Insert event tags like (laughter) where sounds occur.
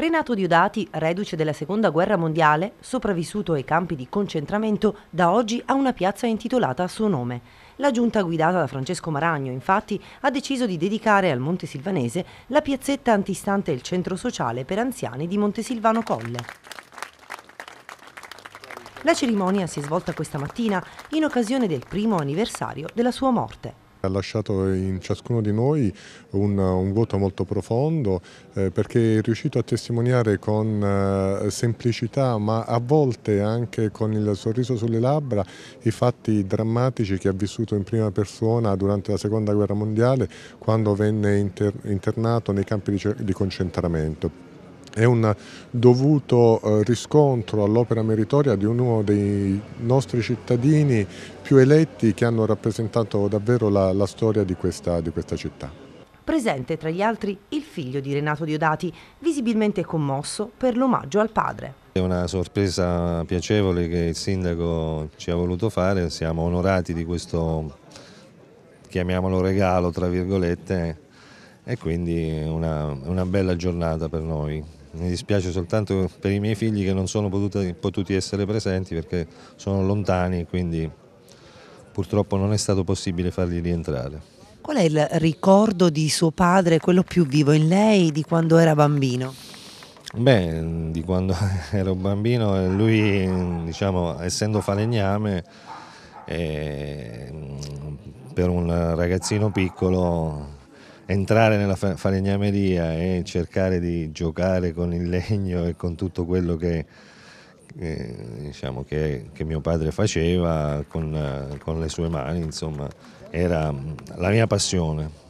Renato Diodati, reduce della Seconda Guerra Mondiale, sopravvissuto ai campi di concentramento, da oggi ha una piazza intitolata a suo nome. La giunta guidata da Francesco Maragno, infatti, ha deciso di dedicare al Monte Silvanese la piazzetta antistante il centro sociale per anziani di Montesilvano Colle. La cerimonia si è svolta questa mattina in occasione del primo anniversario della sua morte. Ha lasciato in ciascuno di noi un, un vuoto molto profondo eh, perché è riuscito a testimoniare con eh, semplicità ma a volte anche con il sorriso sulle labbra i fatti drammatici che ha vissuto in prima persona durante la seconda guerra mondiale quando venne inter internato nei campi di, di concentramento è un dovuto eh, riscontro all'opera meritoria di uno dei nostri cittadini più eletti che hanno rappresentato davvero la, la storia di questa, di questa città presente tra gli altri il figlio di Renato Diodati, visibilmente commosso per l'omaggio al padre. È una sorpresa piacevole che il sindaco ci ha voluto fare, siamo onorati di questo, chiamiamolo regalo tra virgolette, e quindi è una, una bella giornata per noi mi dispiace soltanto per i miei figli che non sono potuti, potuti essere presenti perché sono lontani, quindi purtroppo non è stato possibile farli rientrare. Qual è il ricordo di suo padre, quello più vivo in lei, di quando era bambino? Beh, di quando (laughs) ero bambino, lui, diciamo, essendo falegname, eh, per un ragazzino piccolo entrare nella falegnameria e cercare di giocare con il legno e con tutto quello che, eh, diciamo che, che mio padre faceva con, con le sue mani, insomma, era la mia passione.